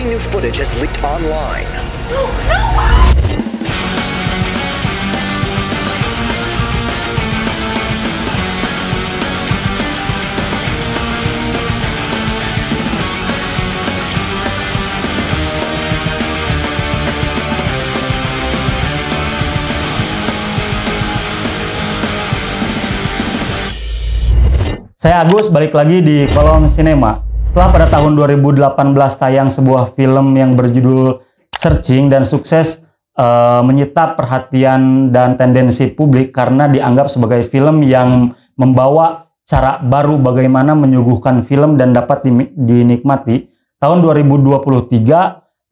Shocking new footage has leaked online. No, no! Saya Agus, balik lagi di kolom sinema. Setelah pada tahun 2018 tayang sebuah film yang berjudul Searching dan sukses uh, eh, menyita perhatian dan tendensi publik karena dianggap sebagai film yang membawa cara baru bagaimana menyuguhkan film dan dapat dinikmati. Tahun 2023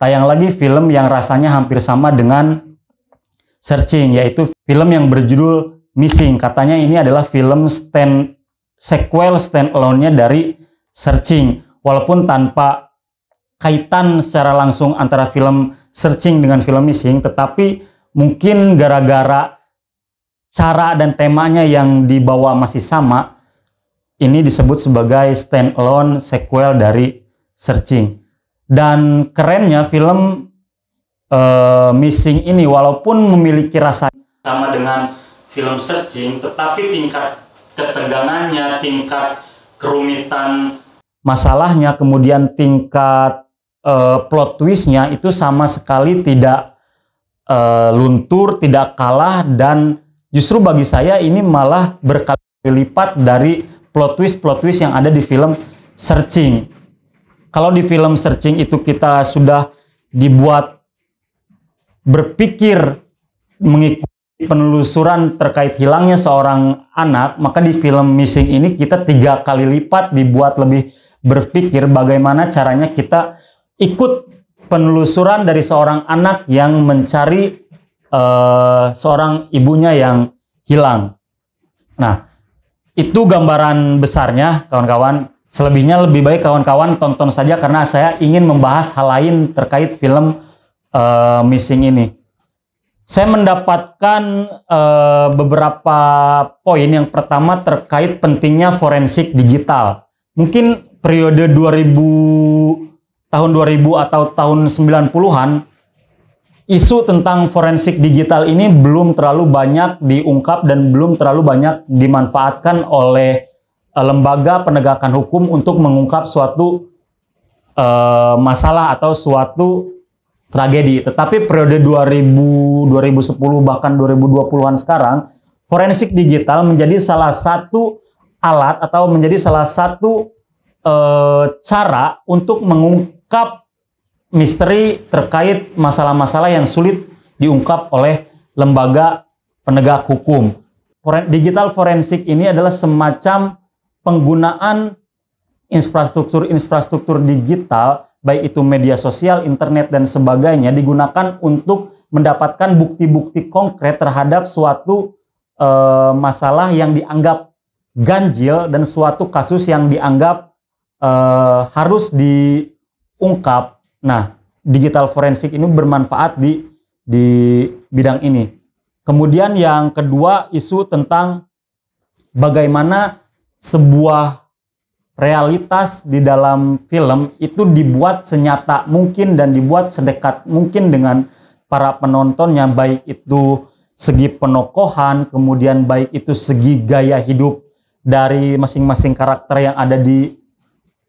tayang lagi film yang rasanya hampir sama dengan Searching yaitu film yang berjudul Missing. Katanya ini adalah film stand sequel stand alone-nya dari Searching walaupun tanpa kaitan secara langsung antara film searching dengan film missing tetapi mungkin gara-gara cara dan temanya yang dibawa masih sama ini disebut sebagai stand alone sequel dari searching dan kerennya film uh, missing ini walaupun memiliki rasa sama dengan film searching tetapi tingkat ketegangannya tingkat kerumitan masalahnya kemudian tingkat uh, plot twistnya itu sama sekali tidak uh, luntur, tidak kalah dan justru bagi saya ini malah berkali lipat dari plot twist plot twist yang ada di film Searching. Kalau di film Searching itu kita sudah dibuat berpikir mengikuti penelusuran terkait hilangnya seorang anak, maka di film Missing ini kita tiga kali lipat dibuat lebih berpikir bagaimana caranya kita ikut penelusuran dari seorang anak yang mencari uh, seorang ibunya yang hilang. Nah, itu gambaran besarnya kawan-kawan. Selebihnya lebih baik kawan-kawan tonton saja karena saya ingin membahas hal lain terkait film uh, Missing ini. Saya mendapatkan uh, beberapa poin. Yang pertama terkait pentingnya forensik digital. Mungkin periode 2000 tahun 2000 atau tahun 90-an isu tentang forensik digital ini belum terlalu banyak diungkap dan belum terlalu banyak dimanfaatkan oleh eh, lembaga penegakan hukum untuk mengungkap suatu uh, masalah atau suatu tragedi. Tetapi periode 2000, 2010 bahkan 2020-an sekarang, forensik digital menjadi salah satu alat atau menjadi salah satu uh, cara untuk mengungkap misteri terkait masalah-masalah yang sulit diungkap oleh lembaga penegak hukum. Digital forensik ini adalah semacam penggunaan infrastruktur-infrastruktur digital, baik itu media sosial, internet, dan sebagainya, digunakan untuk mendapatkan bukti-bukti konkret terhadap suatu uh, masalah yang dianggap ganjil dan suatu kasus yang dianggap uh, harus diungkap. Nah, digital forensik ini bermanfaat di di bidang ini. Kemudian yang kedua isu tentang bagaimana sebuah realitas di dalam film itu dibuat senyata mungkin dan dibuat sedekat mungkin dengan para penontonnya baik itu segi penokohan kemudian baik itu segi gaya hidup dari masing-masing karakter yang ada di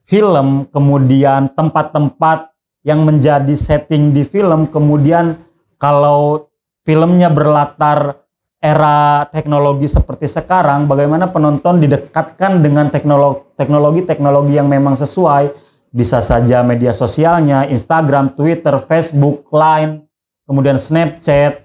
film, kemudian tempat-tempat yang menjadi setting di film, kemudian kalau filmnya berlatar era teknologi seperti sekarang, bagaimana penonton didekatkan dengan teknologi-teknologi yang memang sesuai, bisa saja media sosialnya, Instagram, Twitter, Facebook, Line, kemudian Snapchat,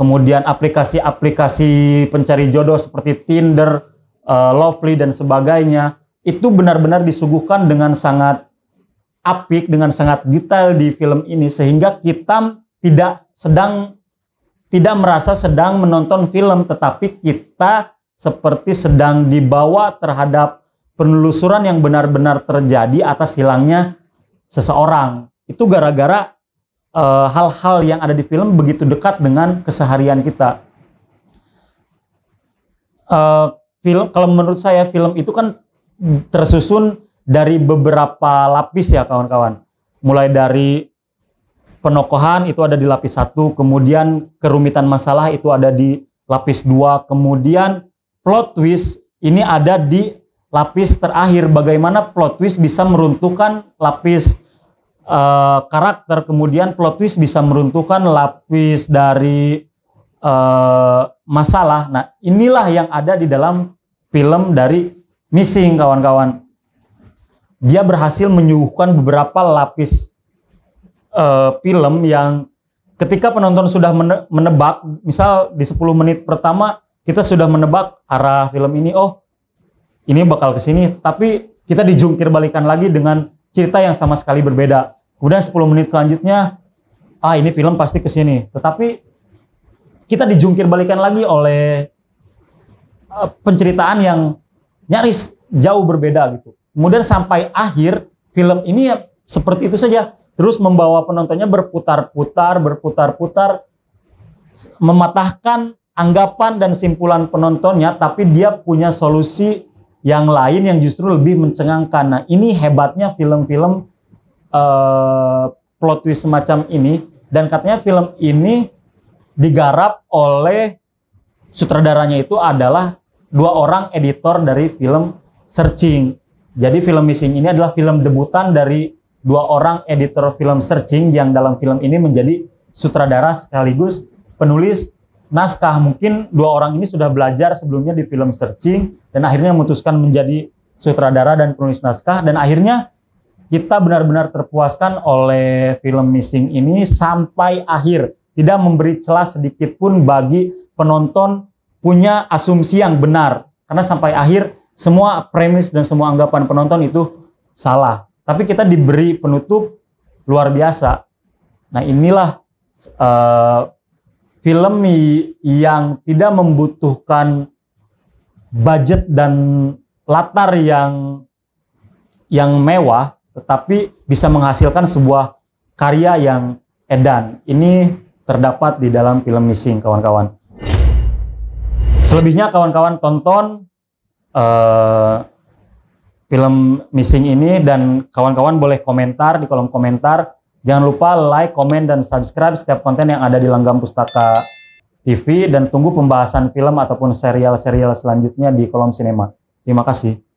kemudian aplikasi-aplikasi pencari jodoh seperti Tinder, uh, Lovely dan sebagainya itu benar-benar disuguhkan dengan sangat apik, dengan sangat detail di film ini sehingga kita tidak sedang tidak merasa sedang menonton film tetapi kita seperti sedang dibawa terhadap penelusuran yang benar-benar terjadi atas hilangnya seseorang. Itu gara-gara hal eh, hal-hal yang ada di film begitu dekat dengan keseharian kita. Uh, film kalau menurut saya film itu kan tersusun dari beberapa lapis ya kawan-kawan. Mulai dari penokohan itu ada di lapis satu, kemudian kerumitan masalah itu ada di lapis dua, kemudian plot twist ini ada di lapis terakhir. Bagaimana plot twist bisa meruntuhkan lapis uh, karakter, kemudian plot twist bisa meruntuhkan lapis dari uh, masalah. Nah, inilah yang ada di dalam film dari missing kawan-kawan. Dia berhasil menyuguhkan beberapa lapis uh, film yang ketika penonton sudah menebak, misal di 10 menit pertama kita sudah menebak arah film ini, oh ini bakal ke sini, tapi kita dijungkir balikan lagi dengan cerita yang sama sekali berbeda. Kemudian 10 menit selanjutnya, ah ini film pasti ke sini. Tetapi kita dijungkir balikan lagi oleh uh, penceritaan yang nyaris jauh berbeda gitu. Kemudian sampai akhir film ini ya seperti itu saja terus membawa penontonnya berputar-putar, berputar-putar mematahkan anggapan dan simpulan penontonnya tapi dia punya solusi yang lain yang justru lebih mencengangkan. Nah, ini hebatnya film-film uh, plot twist semacam ini dan katanya film ini digarap oleh sutradaranya itu adalah dua orang editor dari film Searching. Jadi film Missing ini adalah film debutan dari dua orang editor film Searching yang dalam film ini menjadi sutradara sekaligus penulis naskah. Mungkin dua orang ini sudah belajar sebelumnya di film Searching dan akhirnya memutuskan menjadi sutradara dan penulis naskah dan akhirnya kita benar-benar terpuaskan oleh film Missing ini sampai akhir. Tidak memberi celah sedikit pun bagi penonton punya asumsi yang benar. Karena sampai akhir semua premis dan semua anggapan penonton itu salah. Tapi kita diberi penutup luar biasa. Nah inilah uh, film yang tidak membutuhkan budget dan latar yang yang mewah, tetapi bisa menghasilkan sebuah karya yang edan. Ini terdapat di dalam film Missing, kawan-kawan. Selebihnya kawan-kawan tonton uh, film Missing ini dan kawan-kawan boleh komentar di kolom komentar. Jangan lupa like, komen, dan subscribe setiap konten yang ada di Langgam Pustaka TV dan tunggu pembahasan film ataupun serial-serial selanjutnya di kolom sinema. Terima kasih.